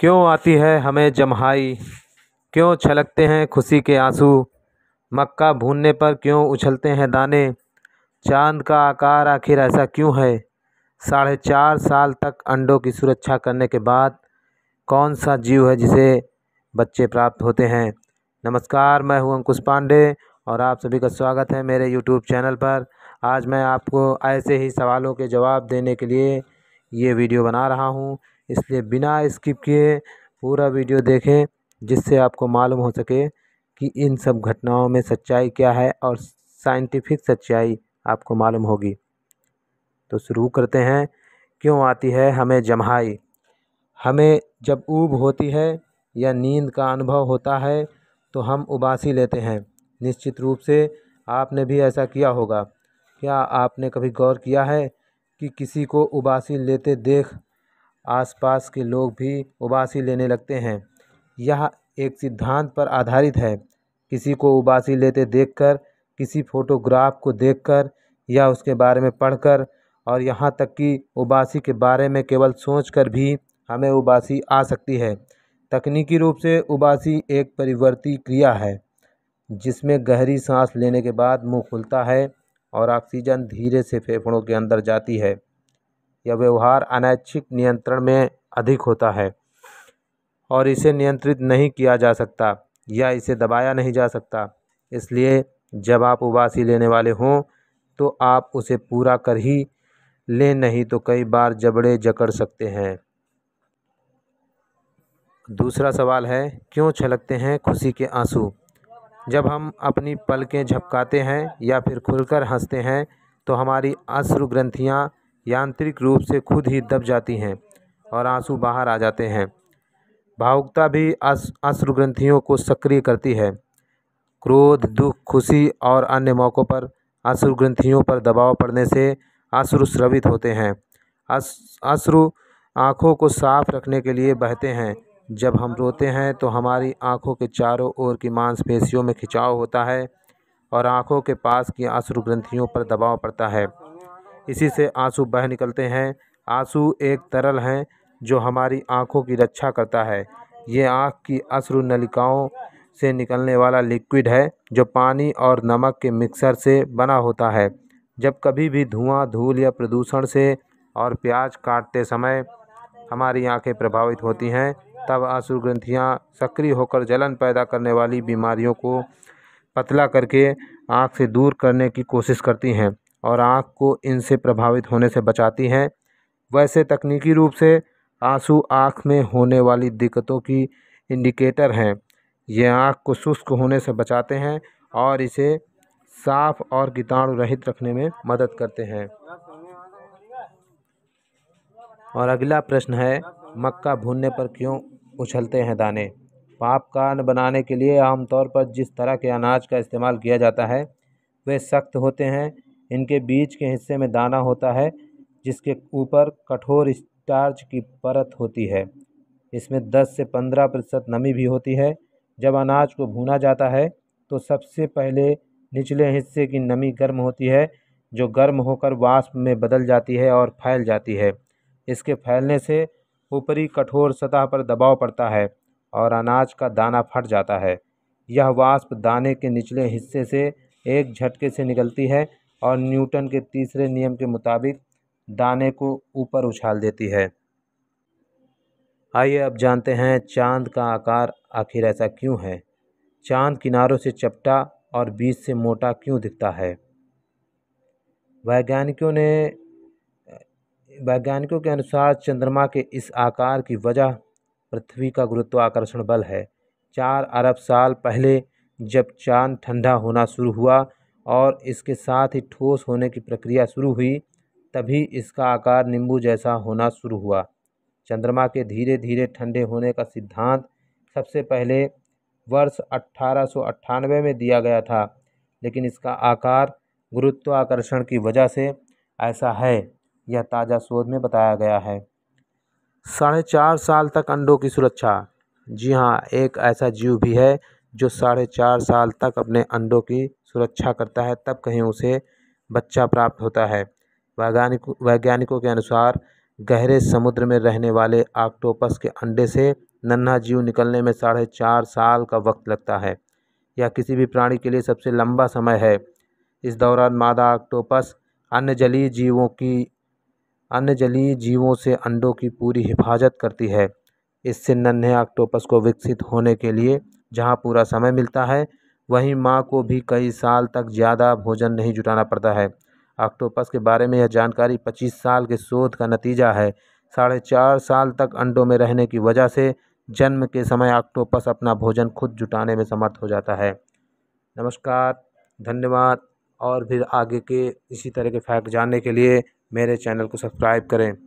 क्यों आती है हमें जम्हाई क्यों छलकते हैं खुशी के आंसू मक्का भूनने पर क्यों उछलते हैं दाने चांद का आकार आखिर ऐसा क्यों है साढ़े चार साल तक अंडों की सुरक्षा करने के बाद कौन सा जीव है जिसे बच्चे प्राप्त होते हैं नमस्कार मैं हूं अंकुश पांडे और आप सभी का स्वागत है मेरे यूट्यूब चैनल पर आज मैं आपको ऐसे ही सवालों के जवाब देने के लिए ये वीडियो बना रहा हूँ इसलिए बिना स्किप किए पूरा वीडियो देखें जिससे आपको मालूम हो सके कि इन सब घटनाओं में सच्चाई क्या है और साइंटिफिक सच्चाई आपको मालूम होगी तो शुरू करते हैं क्यों आती है हमें जम्हाई हमें जब ऊब होती है या नींद का अनुभव होता है तो हम उबासी लेते हैं निश्चित रूप से आपने भी ऐसा किया होगा क्या आपने कभी गौर किया है कि किसी को उबासी लेते देख आसपास के लोग भी उबासी लेने लगते हैं यह एक सिद्धांत पर आधारित है किसी को उबासी लेते देखकर किसी फ़ोटोग्राफ को देखकर या उसके बारे में पढ़कर और यहाँ तक कि उबासी के बारे में केवल सोचकर भी हमें उबासी आ सकती है तकनीकी रूप से उबासी एक परिवर्ती क्रिया है जिसमें गहरी सांस लेने के बाद मुंह खुलता है और ऑक्सीजन धीरे से फेफड़ों के अंदर जाती है यह व्यवहार अनैच्छिक नियंत्रण में अधिक होता है और इसे नियंत्रित नहीं किया जा सकता या इसे दबाया नहीं जा सकता इसलिए जब आप उबासी लेने वाले हों तो आप उसे पूरा कर ही लें नहीं तो कई बार जबड़े जकड़ सकते हैं दूसरा सवाल है क्यों छलकते हैं खुशी के आंसू जब हम अपनी पलकें झपकाते हैं या फिर खुलकर हंसते हैं तो हमारी अश्रु ग्रंथियाँ यांत्रिक रूप से खुद ही दब जाती हैं और आंसू बाहर आ जाते हैं भावुकता भी अश्रु ग्रंथियों को सक्रिय करती है क्रोध दुख खुशी और अन्य मौक़ों पर अश्रु ग्रंथियों पर दबाव पड़ने से आंसू श्रवित होते हैं आंसू आँखों को साफ रखने के लिए बहते हैं जब हम रोते हैं तो हमारी आँखों के चारों ओर की मांसपेशियों में खिंचाव होता है और आँखों के पास की आंसू ग्रंथियों पर दबाव पड़ता है इसी से आंसू बह निकलते हैं आंसू एक तरल हैं जो हमारी आँखों की रक्षा करता है ये आँख की अश्रु नलिकाओं से निकलने वाला लिक्विड है जो पानी और नमक के मिक्सर से बना होता है जब कभी भी धुआं धूल या प्रदूषण से और प्याज काटते समय हमारी आंखें प्रभावित होती हैं तब आंसू ग्रंथियाँ सक्रिय होकर जलन पैदा करने वाली बीमारियों को पतला करके आँख से दूर करने की कोशिश करती हैं और आँख को इनसे प्रभावित होने से बचाती हैं वैसे तकनीकी रूप से आंसू आँख में होने वाली दिक्कतों की इंडिकेटर हैं ये आँख को शुष्क होने से बचाते हैं और इसे साफ और कीटाणु रहित रखने में मदद करते हैं और अगला प्रश्न है मक्का भूनने पर क्यों उछलते हैं दाने पापकार्न बनाने के लिए आमतौर पर जिस तरह के अनाज का इस्तेमाल किया जाता है वे सख्त होते हैं इनके बीच के हिस्से में दाना होता है जिसके ऊपर कठोर स्टार्च की परत होती है इसमें 10 से 15 प्रतिशत नमी भी होती है जब अनाज को भुना जाता है तो सबसे पहले निचले हिस्से की नमी गर्म होती है जो गर्म होकर वाष्प में बदल जाती है और फैल जाती है इसके फैलने से ऊपरी कठोर सतह पर दबाव पड़ता है और अनाज का दाना फट जाता है यह वाष्प दाने के निचले हिस्से से एक झटके से निकलती है और न्यूटन के तीसरे नियम के मुताबिक दाने को ऊपर उछाल देती है आइए अब जानते हैं चांद का आकार आखिर ऐसा क्यों है चांद किनारों से चपटा और बीच से मोटा क्यों दिखता है वैज्ञानिकों ने वैज्ञानिकों के अनुसार चंद्रमा के इस आकार की वजह पृथ्वी का गुरुत्वाकर्षण बल है चार अरब साल पहले जब चांद ठंडा होना शुरू हुआ और इसके साथ ही ठोस होने की प्रक्रिया शुरू हुई तभी इसका आकार नींबू जैसा होना शुरू हुआ चंद्रमा के धीरे धीरे ठंडे होने का सिद्धांत सबसे पहले वर्ष अट्ठारह में दिया गया था लेकिन इसका आकार गुरुत्वाकर्षण की वजह से ऐसा है यह ताज़ा शोध में बताया गया है साढ़े चार साल तक अंडों की सुरक्षा जी हाँ एक ऐसा जीव भी है जो साढ़े चार साल तक अपने अंडों की सुरक्षा करता है तब कहीं उसे बच्चा प्राप्त होता है वैज्ञानिक वैज्ञानिकों के अनुसार गहरे समुद्र में रहने वाले आक्टोपस के अंडे से नन्हा जीव निकलने में साढ़े चार साल का वक्त लगता है यह किसी भी प्राणी के लिए सबसे लंबा समय है इस दौरान मादा आक्टोपस अन्य जलीय जीवों की अन्य जलीय जीवों से अंडों की पूरी हिफाजत करती है इससे नन्हे आक्टोपस को विकसित होने के लिए जहाँ पूरा समय मिलता है वहीं माँ को भी कई साल तक ज़्यादा भोजन नहीं जुटाना पड़ता है ऑक्टोपस के बारे में यह जानकारी 25 साल के शोध का नतीजा है साढ़े चार साल तक अंडों में रहने की वजह से जन्म के समय ऑक्टोपस अपना भोजन खुद जुटाने में समर्थ हो जाता है नमस्कार धन्यवाद और फिर आगे के इसी तरह के फैक्ट जानने के लिए मेरे चैनल को सब्सक्राइब करें